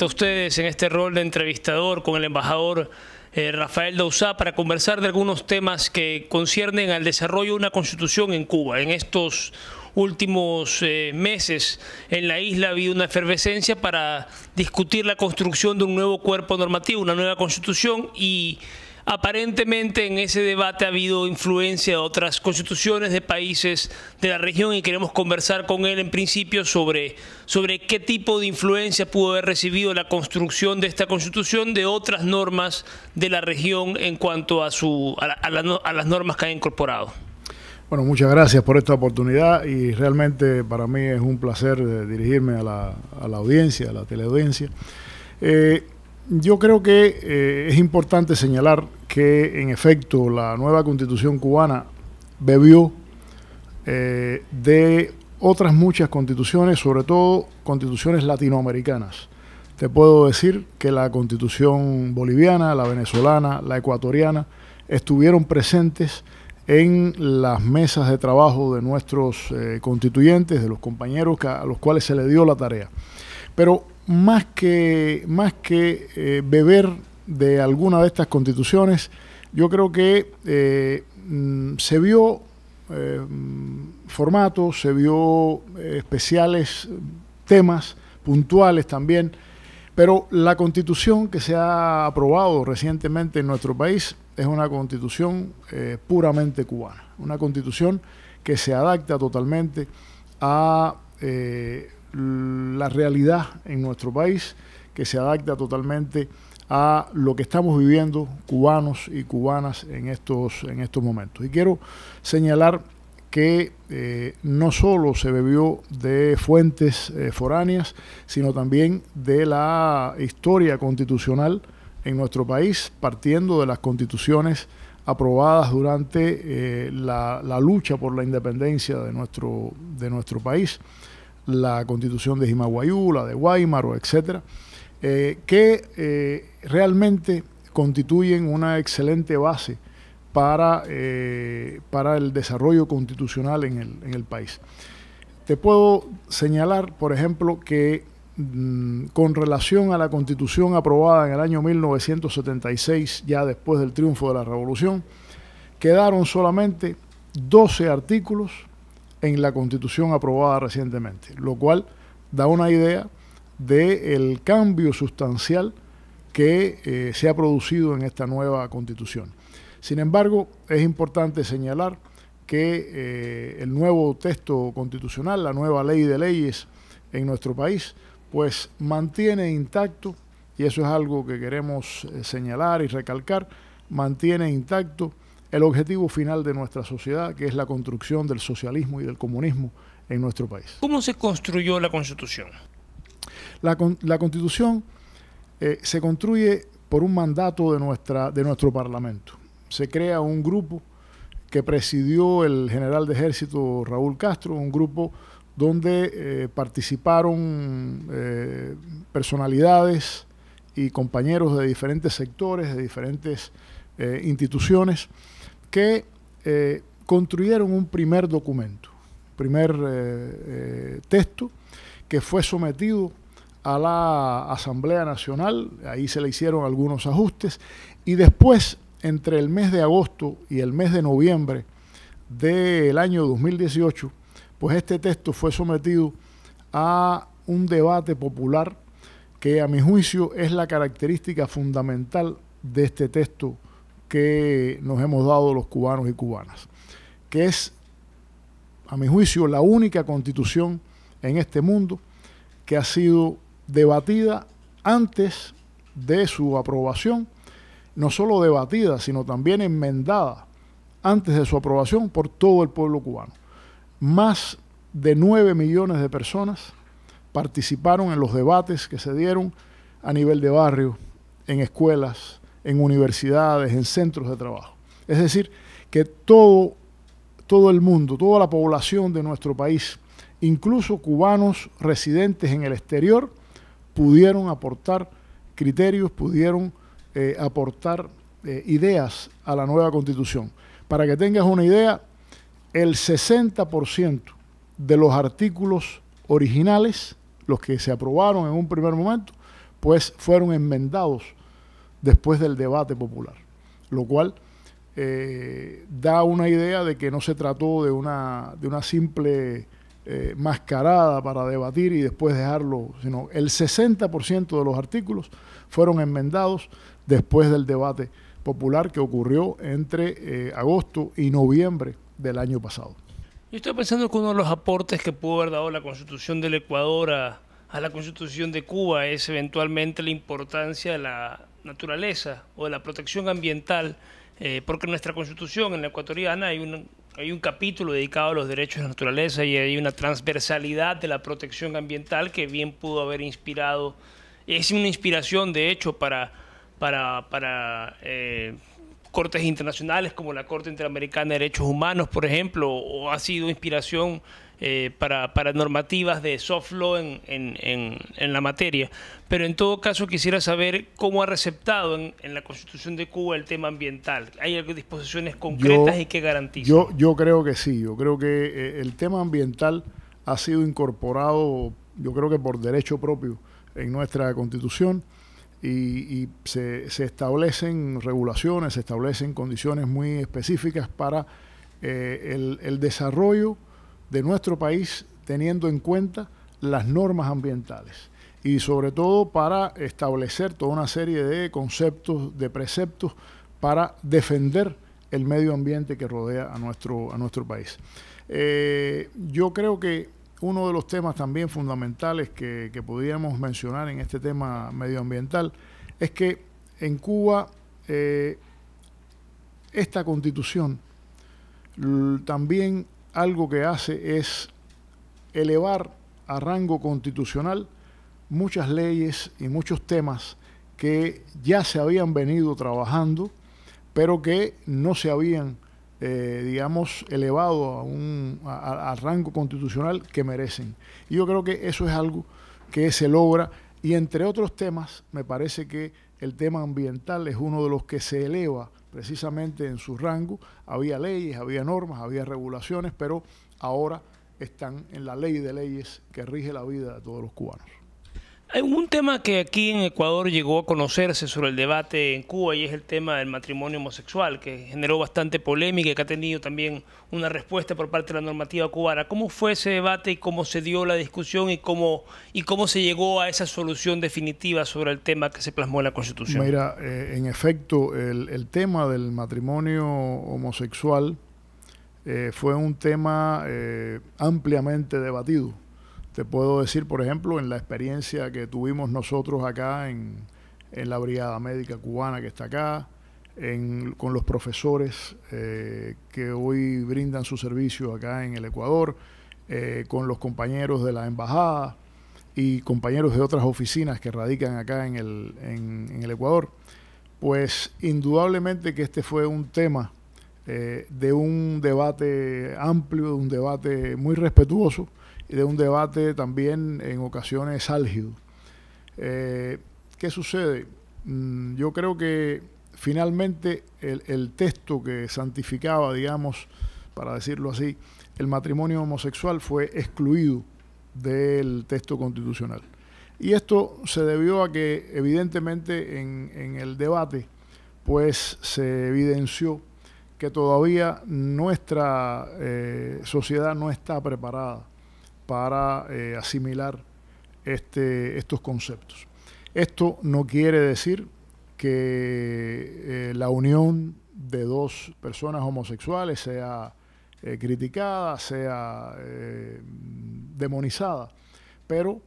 a ustedes en este rol de entrevistador con el embajador eh, Rafael Dausá para conversar de algunos temas que conciernen al desarrollo de una constitución en Cuba. En estos últimos eh, meses en la isla ha habido una efervescencia para discutir la construcción de un nuevo cuerpo normativo, una nueva constitución y Aparentemente en ese debate ha habido influencia de otras constituciones de países de la región y queremos conversar con él en principio sobre, sobre qué tipo de influencia pudo haber recibido la construcción de esta constitución de otras normas de la región en cuanto a, su, a, las normas que ha incorporado. Bueno, muchas gracias por esta oportunidad y realmente para mí es un placer eh, dirigirme a la, audiencia, a la teleaudiencia. Eh, yo creo que eh, es importante señalar que, en efecto, la nueva constitución cubana bebió eh, de otras muchas constituciones, sobre todo constituciones latinoamericanas. Te puedo decir que la constitución boliviana, la venezolana, la ecuatoriana, estuvieron presentes en las mesas de trabajo de nuestros eh, constituyentes, de los compañeros a los cuales se le dio la tarea. Pero más que, más que eh, beber de alguna de estas constituciones, yo creo que eh, mm, se vio eh, mm, formatos, se vio eh, especiales temas puntuales también, pero la constitución que se ha aprobado recientemente en nuestro país es una constitución puramente cubana, una constitución que se adapta totalmente a la realidad en nuestro país que se adapta totalmente a lo que estamos viviendo cubanos y cubanas en estos, en estos momentos. Y quiero señalar que eh, no solo se bebió de fuentes eh, foráneas, sino también de la historia constitucional en nuestro país, partiendo de las constituciones aprobadas durante eh, la, lucha por la independencia de nuestro país la constitución de Jimaguayú, la de Guaymaro, etcétera, eh, que eh, realmente constituyen una excelente base para, eh, para el desarrollo constitucional en el, en el, país. Te puedo señalar, por ejemplo, que mm, con relación a la constitución aprobada en el año 1976, ya después del triunfo de la revolución, quedaron solamente 12 artículos en la constitución aprobada recientemente, lo cual da una idea del cambio sustancial que eh, se ha producido en esta nueva constitución. Sin embargo, es importante señalar que eh, el nuevo texto constitucional, la nueva ley de leyes en nuestro país, pues mantiene intacto, y eso es algo que queremos eh, señalar y recalcar, mantiene intacto el objetivo final de nuestra sociedad, que es la construcción del socialismo y del comunismo en nuestro país. ¿Cómo se construyó la Constitución? La, Constitución eh, se construye por un mandato de, nuestra, de nuestro Parlamento. Se crea un grupo que presidió el general de ejército Raúl Castro, un grupo donde eh, participaron eh, personalidades y compañeros de diferentes sectores, de diferentes instituciones, que eh, construyeron un primer documento, primer eh, eh, texto que fue sometido a la Asamblea Nacional, ahí se le hicieron algunos ajustes, y después, entre el mes de agosto y el mes de noviembre del año 2018, pues este texto fue sometido a un debate popular que a mi juicio es la característica fundamental de este texto que nos hemos dado los cubanos y cubanas, que es, a mi juicio, la única constitución en este mundo que ha sido debatida antes de su aprobación, no solo debatida, sino también enmendada antes de su aprobación por todo el pueblo cubano. Más de 9 millones de personas participaron en los debates que se dieron a nivel de barrio, en escuelas, en universidades, en centros de trabajo. Es decir, que todo, todo el mundo, toda la población de nuestro país, incluso cubanos residentes en el exterior, pudieron aportar criterios, pudieron eh, aportar eh, ideas a la nueva constitución. Para que tengas una idea, el 60% de los artículos originales, los que se aprobaron en un primer momento, pues fueron enmendados después del debate popular, lo cual eh, da una idea de que no se trató de una, de una simple eh, mascarada para debatir y después dejarlo, sino el 60% de los artículos fueron enmendados después del debate popular que ocurrió entre eh, agosto y noviembre del año pasado. Yo estoy pensando que uno de los aportes que pudo haber dado la Constitución del Ecuador a, a la Constitución de Cuba es eventualmente la importancia de la naturaleza o de la protección ambiental, eh, porque en nuestra constitución, en la ecuatoriana, hay un, hay un capítulo dedicado a los derechos de la naturaleza y hay una transversalidad de la protección ambiental que bien pudo haber inspirado, es una inspiración de hecho para, para, eh, cortes internacionales como la Corte Interamericana de Derechos Humanos, por ejemplo, o ha sido inspiración eh, para, normativas de soft law en, en, la materia. Pero en todo caso quisiera saber cómo ha receptado en, la Constitución de Cuba el tema ambiental. ¿Hay disposiciones concretas y qué garantiza? Yo, creo que sí, yo creo que eh, el tema ambiental ha sido incorporado, yo creo que por derecho propio, en nuestra Constitución. Y, se, se establecen regulaciones, se establecen condiciones muy específicas para eh, el, desarrollo de nuestro país teniendo en cuenta las normas ambientales y sobre todo para establecer toda una serie de conceptos, de preceptos para defender el medio ambiente que rodea a nuestro, a nuestro país. Eh, yo creo que uno de los temas también fundamentales que, podríamos mencionar en este tema medioambiental es que en Cuba eh, esta constitución también algo que hace es elevar a rango constitucional muchas leyes y muchos temas que ya se habían venido trabajando, pero que no se habían, eh, digamos, elevado a un rango constitucional que merecen. Y yo creo que eso es algo que se logra y entre otros temas me parece que el tema ambiental es uno de los que se eleva precisamente en su rango. Había leyes, había normas, había regulaciones, pero ahora están en la ley de leyes que rige la vida de todos los cubanos. Hay Un tema que aquí en Ecuador llegó a conocerse sobre el debate en Cuba y es el tema del matrimonio homosexual, que generó bastante polémica y que ha tenido también una respuesta por parte de la normativa cubana. ¿Cómo fue ese debate y cómo se dio la discusión y cómo, y cómo se llegó a esa solución definitiva sobre el tema que se plasmó en la Constitución? Mira, eh, en efecto, el, tema del matrimonio homosexual eh, fue un tema eh, ampliamente debatido te puedo decir, por ejemplo, en la experiencia que tuvimos nosotros acá en, la Brigada Médica Cubana que está acá, con los profesores eh, que hoy brindan su servicio acá en el Ecuador, eh, con los compañeros de la Embajada y compañeros de otras oficinas que radican acá en el, Ecuador, pues indudablemente que este fue un tema eh, de un debate amplio, de un debate muy respetuoso de un debate también en ocasiones álgido. Eh, ¿Qué sucede? Mm, yo creo que finalmente el, texto que santificaba, digamos, para decirlo así, el matrimonio homosexual fue excluido del texto constitucional. Y esto se debió a que evidentemente en, el debate pues se evidenció que todavía nuestra eh, sociedad no está preparada para eh, asimilar este, estos conceptos. Esto no quiere decir que eh, la unión de dos personas homosexuales sea eh, criticada, sea demonizada, pero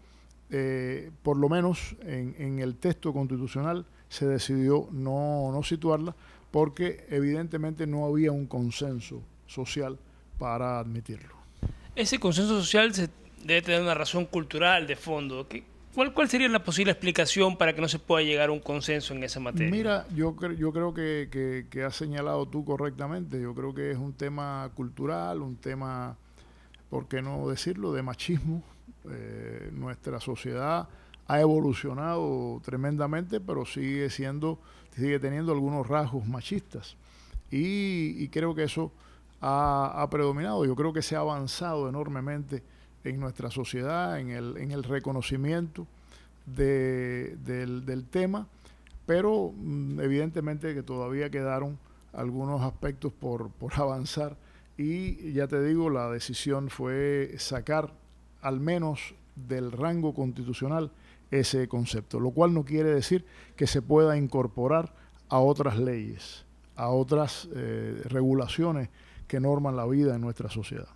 por lo menos en, el texto constitucional se decidió no situarla porque evidentemente no había un consenso social para admitirlo. Ese consenso social se debe tener una razón cultural de fondo. cuál, sería la posible explicación para que no se pueda llegar a un consenso en esa materia? Mira, yo, yo creo que, has señalado tú correctamente. Yo creo que es un tema cultural, un tema, ¿por qué no decirlo?, de machismo. Eh, nuestra sociedad ha evolucionado tremendamente, pero sigue siendo, sigue teniendo algunos rasgos machistas. y creo que eso ha, predominado. Yo creo que se ha avanzado enormemente en nuestra sociedad, en el, reconocimiento del, tema, pero mm, evidentemente que todavía quedaron algunos aspectos por, avanzar y ya te digo, la decisión fue sacar al menos del rango constitucional ese concepto, lo cual no quiere decir que se pueda incorporar a otras leyes, a otras eh, regulaciones que norman la vida en nuestra sociedad.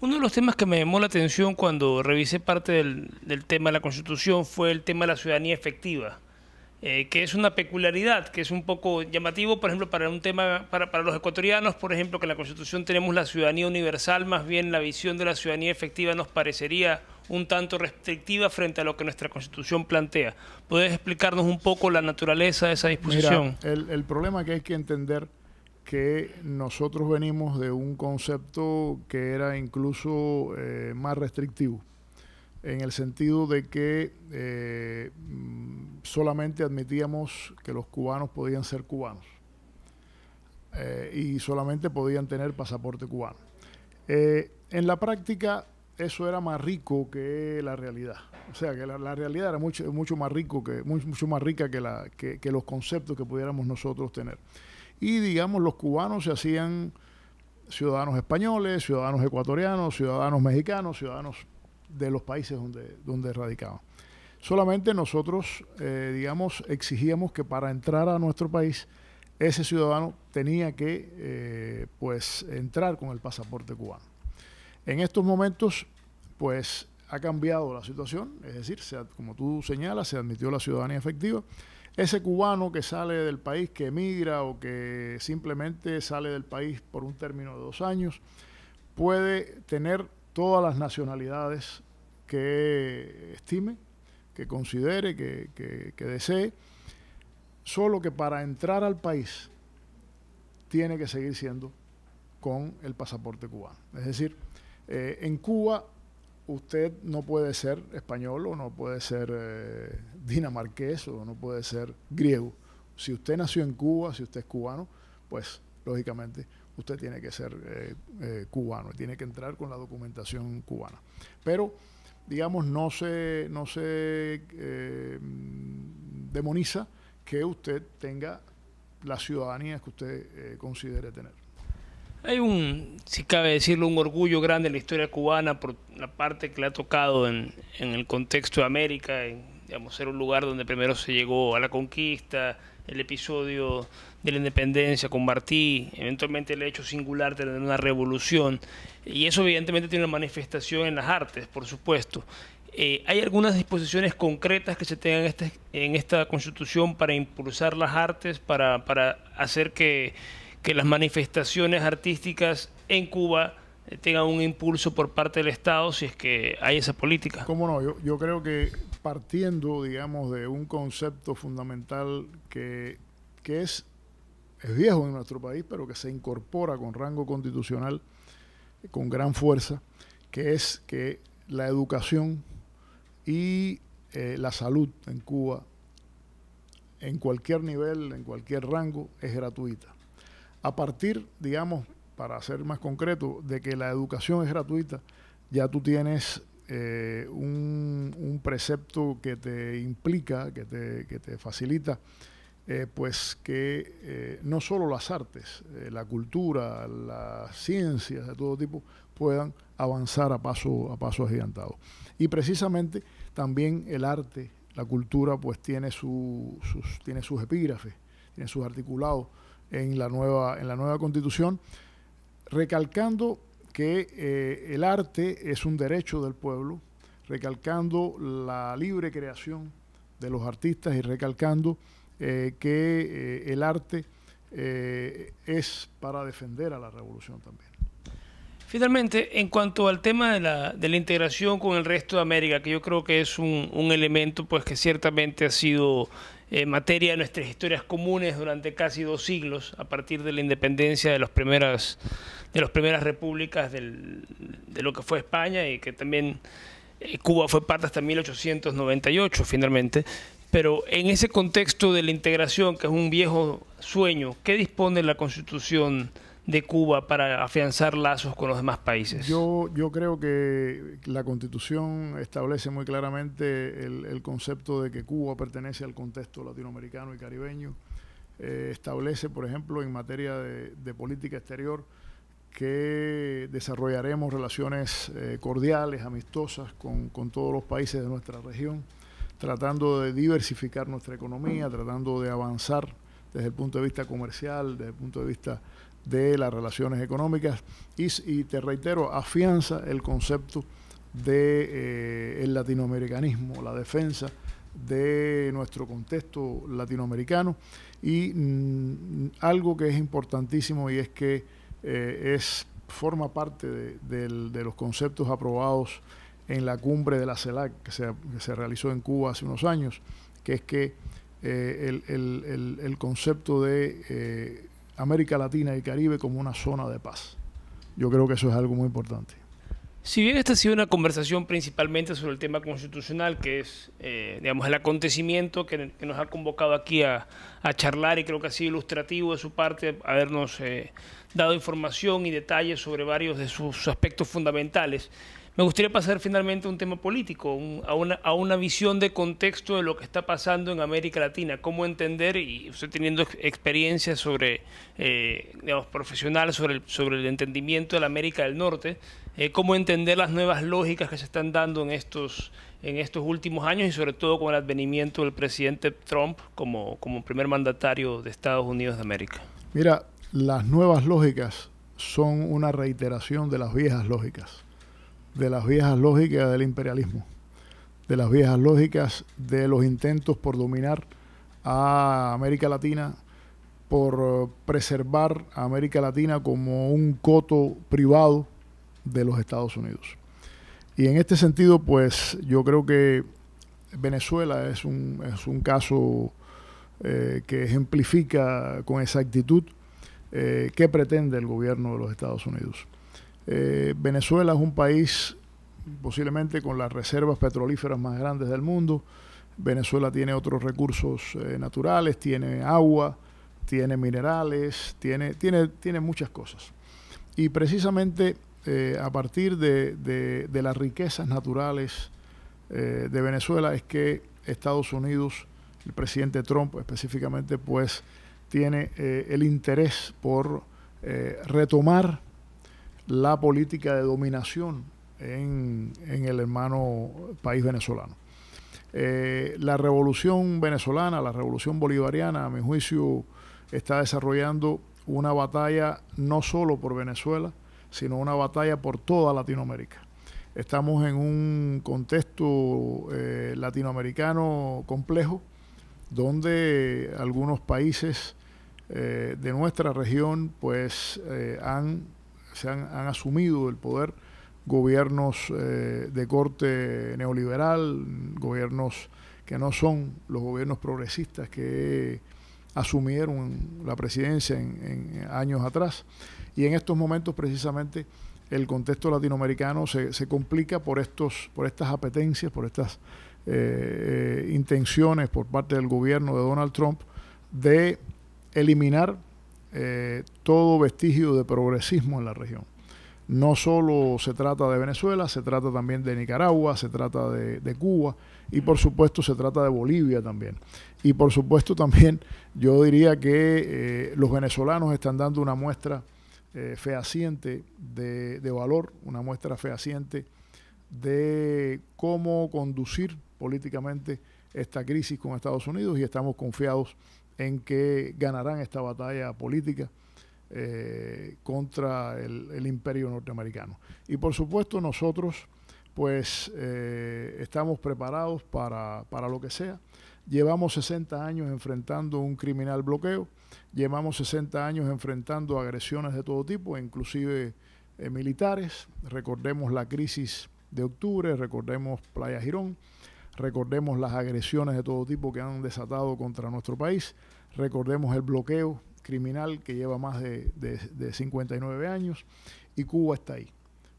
Uno de los temas que me llamó la atención cuando revisé parte del, tema de la Constitución fue el tema de la ciudadanía efectiva, eh, que es una peculiaridad, que es un poco llamativo, por ejemplo, para un tema, para, para los ecuatorianos, por ejemplo, que en la Constitución tenemos la ciudadanía universal, más bien la visión de la ciudadanía efectiva nos parecería un tanto restrictiva frente a lo que nuestra Constitución plantea. ¿Puedes explicarnos un poco la naturaleza de esa disposición? el, el problema que hay que entender que nosotros venimos de un concepto que era incluso eh, más restrictivo, en el sentido de que eh, solamente admitíamos que los cubanos podían ser cubanos eh, y solamente podían tener pasaporte cubano. en la práctica eso era más rico que la realidad. O sea, que la, realidad era mucho, mucho, más rico que, mucho, más rica que, la, que los conceptos que pudiéramos nosotros tener y digamos los cubanos se hacían ciudadanos españoles, ciudadanos ecuatorianos, ciudadanos mexicanos, ciudadanos de los países donde, donde radicaban. Solamente nosotros, eh, digamos, exigíamos que para entrar a nuestro país, ese ciudadano tenía que, eh, pues, entrar con el pasaporte cubano. En estos momentos, pues, ha cambiado la situación, es decir, como tú señalas, se admitió la ciudadanía efectiva, ese cubano que sale del país, que emigra o que simplemente sale del país por un término de dos años, puede tener todas las nacionalidades que estime, que considere, que, desee, solo que para entrar al país tiene que seguir siendo con el pasaporte cubano. Es decir, eh, en Cuba usted no puede ser español o no puede ser eh, dinamarqués o no puede ser griego. Si usted nació en Cuba, si usted es cubano, pues lógicamente usted tiene que ser eh, eh, cubano y tiene que entrar con la documentación cubana. Pero, digamos, no se, no se demoniza que usted tenga la ciudadanía que usted considere tener. Hay un, si cabe decirlo, un orgullo grande en la historia cubana por la parte que le ha tocado en, el contexto de América, en, digamos, ser un lugar donde primero se llegó a la conquista, el episodio de la independencia con Martí, eventualmente el hecho singular de una revolución, y eso evidentemente tiene una manifestación en las artes, por supuesto. Eh, ¿Hay algunas disposiciones concretas que se tengan en, este, en esta constitución para impulsar las artes, para hacer que que las manifestaciones artísticas en Cuba eh, tengan un impulso por parte del Estado si es que hay esa política. ¿Cómo no? Yo, creo que partiendo, digamos, de un concepto fundamental que, es, es viejo en nuestro país, pero que se incorpora con rango constitucional, con gran fuerza, que es que la educación y eh, la salud en Cuba, en cualquier nivel, en cualquier rango, es gratuita a partir, digamos, para ser más concreto, de que la educación es gratuita, ya tú tienes eh, un, precepto que te implica, que te, facilita, eh, pues que eh, no solo las artes, la cultura, las ciencias de todo tipo puedan avanzar a paso, a paso agigantado. Y precisamente también el arte, la cultura, pues tiene, tiene sus epígrafes, tiene sus articulados, en la nueva, en la nueva constitución, recalcando que eh, el arte es un derecho del pueblo, recalcando la libre creación de los artistas y recalcando eh, que eh, el arte es para defender a la revolución también. Finalmente, en cuanto al tema de la, de la, integración con el resto de América, que yo creo que es un, un elemento pues que ciertamente ha sido eh, materia de nuestras historias comunes durante casi dos siglos, a partir de la independencia de, los primeras, de las primeras repúblicas de lo que fue España y que también eh, Cuba fue parte hasta 1898 finalmente. Pero en ese contexto de la integración, que es un viejo sueño, ¿qué dispone la Constitución? de Cuba para afianzar lazos con los demás países? Yo, yo creo que la Constitución establece muy claramente el, concepto de que Cuba pertenece al contexto latinoamericano y caribeño. Eh, establece, por ejemplo, en materia de, política exterior, que desarrollaremos relaciones eh, cordiales, amistosas con, con, todos los países de nuestra región, tratando de diversificar nuestra economía, tratando de avanzar desde el punto de vista comercial, desde el punto de vista de las relaciones económicas y, te reitero, afianza el concepto de eh, latinoamericanismo, la defensa de nuestro contexto latinoamericano y mm, algo que es importantísimo y es que eh, es, forma parte de, los conceptos aprobados en la cumbre de la CELAC que se, realizó en Cuba hace unos años, que es que eh, el, concepto de América Latina y Caribe como una zona de paz. Yo creo que eso es algo muy importante. Si bien esta ha sido una conversación principalmente sobre el tema constitucional, que es, eh, digamos, el acontecimiento que, nos ha convocado aquí a, charlar y creo que ha sido ilustrativo de su parte habernos eh, dado información y detalles sobre varios de sus aspectos fundamentales, me gustaría pasar finalmente a un tema político, a, una, visión de contexto de lo que está pasando en América Latina. Cómo entender, y usted teniendo experiencia sobre, eh, digamos, profesional sobre el, entendimiento de la América del Norte, eh, cómo entender las nuevas lógicas que se están dando en estos, en estos últimos años y sobre todo con el advenimiento del presidente Trump como primer mandatario de Estados Unidos de América. Mira, las nuevas lógicas son una reiteración de las viejas lógicas de las viejas lógicas del imperialismo, de las viejas lógicas de los intentos por dominar a América Latina, por preservar a América Latina como un coto privado de los Estados Unidos. Y en este sentido, pues yo creo que Venezuela es un, es un caso eh, que ejemplifica con exactitud eh, qué pretende el gobierno de los Estados Unidos. Eh, Venezuela es un país posiblemente con las reservas petrolíferas más grandes del mundo. Venezuela tiene otros recursos eh, naturales, tiene agua, tiene minerales, tiene, tiene, tiene muchas cosas. Y precisamente eh, a partir de, las riquezas naturales de Venezuela es que Estados Unidos, el presidente Trump específicamente, pues tiene el interés por retomar la política de dominación en, el hermano país venezolano. Eh, la revolución venezolana, la revolución bolivariana, a mi juicio, está desarrollando una batalla no solo por Venezuela, sino una batalla por toda Latinoamérica. Estamos en un contexto eh, latinoamericano complejo, donde algunos países eh, de nuestra región pues han se han, asumido el poder gobiernos eh, de corte neoliberal, gobiernos que no son los gobiernos progresistas que asumieron la presidencia en, años atrás. Y en estos momentos precisamente el contexto latinoamericano se, complica por, estos, por estas apetencias, por estas eh, eh, intenciones por parte del gobierno de Donald Trump de eliminar eh, todo vestigio de progresismo en la región. No solo se trata de Venezuela, se trata también de Nicaragua, se trata de, Cuba y por supuesto se trata de Bolivia también. Y por supuesto también yo diría que eh, los venezolanos están dando una muestra eh, fehaciente de, de, valor, una muestra fehaciente de cómo conducir políticamente esta crisis con Estados Unidos y estamos confiados en que ganarán esta batalla política eh, contra el, imperio norteamericano. Y por supuesto nosotros pues eh, estamos preparados para, lo que sea. Llevamos 60 años enfrentando un criminal bloqueo, llevamos 60 años enfrentando agresiones de todo tipo, inclusive eh, militares. Recordemos la crisis de octubre, recordemos Playa Girón. Recordemos las agresiones de todo tipo que han desatado contra nuestro país. Recordemos el bloqueo criminal que lleva más de, 59 años. Y Cuba está ahí.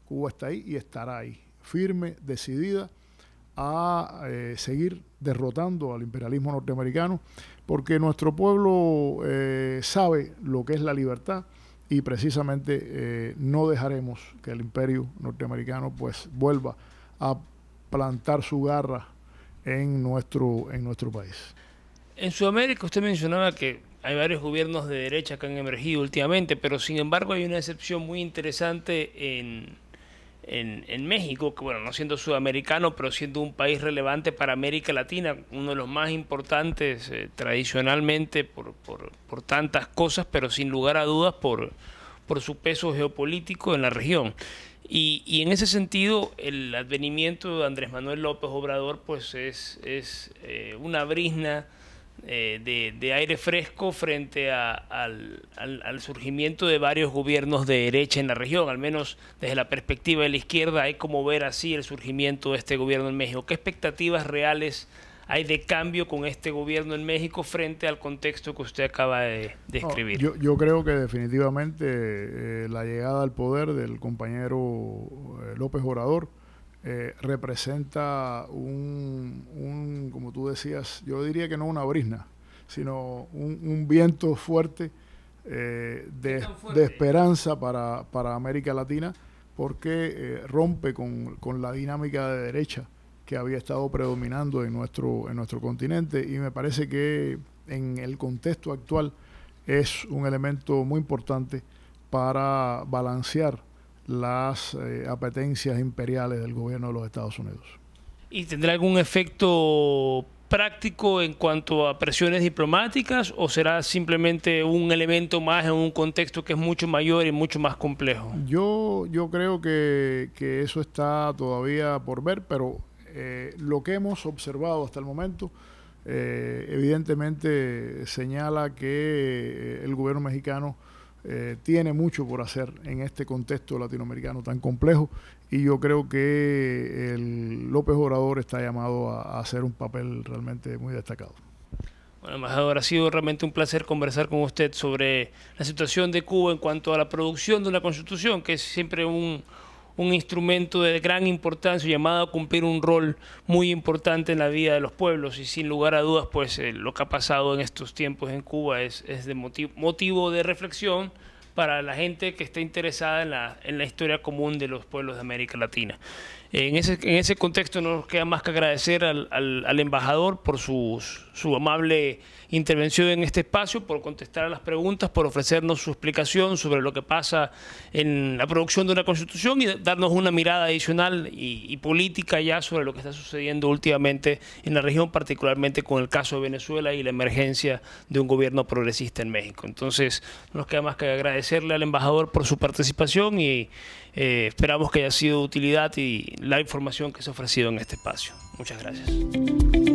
Cuba está ahí y estará ahí, firme, decidida a eh, seguir derrotando al imperialismo norteamericano, porque nuestro pueblo eh, sabe lo que es la libertad y precisamente eh, no dejaremos que el imperio norteamericano pues vuelva a plantar su garra en nuestro, en nuestro país. En Sudamérica usted mencionaba que hay varios gobiernos de derecha que han emergido últimamente, pero sin embargo hay una excepción muy interesante en, en, México, que bueno, no siendo sudamericano, pero siendo un país relevante para América Latina, uno de los más importantes eh, tradicionalmente por, por, tantas cosas, pero sin lugar a dudas por, por su peso geopolítico en la región. Y, y, en ese sentido, el advenimiento de Andrés Manuel López Obrador pues es, es eh, una brisna eh, de, de, aire fresco frente al, al, surgimiento de varios gobiernos de derecha en la región, al menos desde la perspectiva de la izquierda hay como ver así el surgimiento de este gobierno en México. ¿Qué expectativas reales hay de cambio con este gobierno en México frente al contexto que usted acaba de describir? yo, creo que definitivamente eh, la llegada al poder del compañero eh, López Obrador eh, representa un, como tú decías, yo diría que no una brisna, sino un, viento fuerte, de, esperanza para, América Latina, porque rompe con, con, la dinámica de derecha que había estado predominando en nuestro, en nuestro continente y me parece que en el contexto actual es un elemento muy importante para balancear las eh, apetencias imperiales del gobierno de los Estados Unidos. ¿Y tendrá algún efecto práctico en cuanto a presiones diplomáticas o será simplemente un elemento más en un contexto que es mucho mayor y mucho más complejo? Yo, yo creo que eso está todavía por ver, pero eh, lo que hemos observado hasta el momento eh, evidentemente señala que eh, el gobierno mexicano tiene mucho por hacer en este contexto latinoamericano tan complejo y yo creo que el López Obrador está llamado a, a hacer un papel realmente muy destacado. Bueno, embajador, ha sido realmente un placer conversar con usted sobre la situación de Cuba en cuanto a la producción de una constitución, que es siempre un, un instrumento de gran importancia llamado a cumplir un rol muy importante en la vida de los pueblos y sin lugar a dudas pues eh, lo que ha pasado en estos tiempos en Cuba es, de motivo de reflexión para la gente que está interesada en la, en la historia común de los pueblos de América Latina. En ese, en ese contexto no nos queda más que agradecer al, al, embajador por su, amable intervención en este espacio, por contestar a las preguntas, por ofrecernos su explicación sobre lo que pasa en la producción de una constitución y darnos una mirada adicional y, política ya sobre lo que está sucediendo últimamente en la región, particularmente con el caso de Venezuela y la emergencia de un gobierno progresista en México. Entonces, no nos queda más que agradecerle al embajador por su participación y eh, esperamos que haya sido de utilidad y la información que se ha ofrecido en este espacio. Muchas gracias.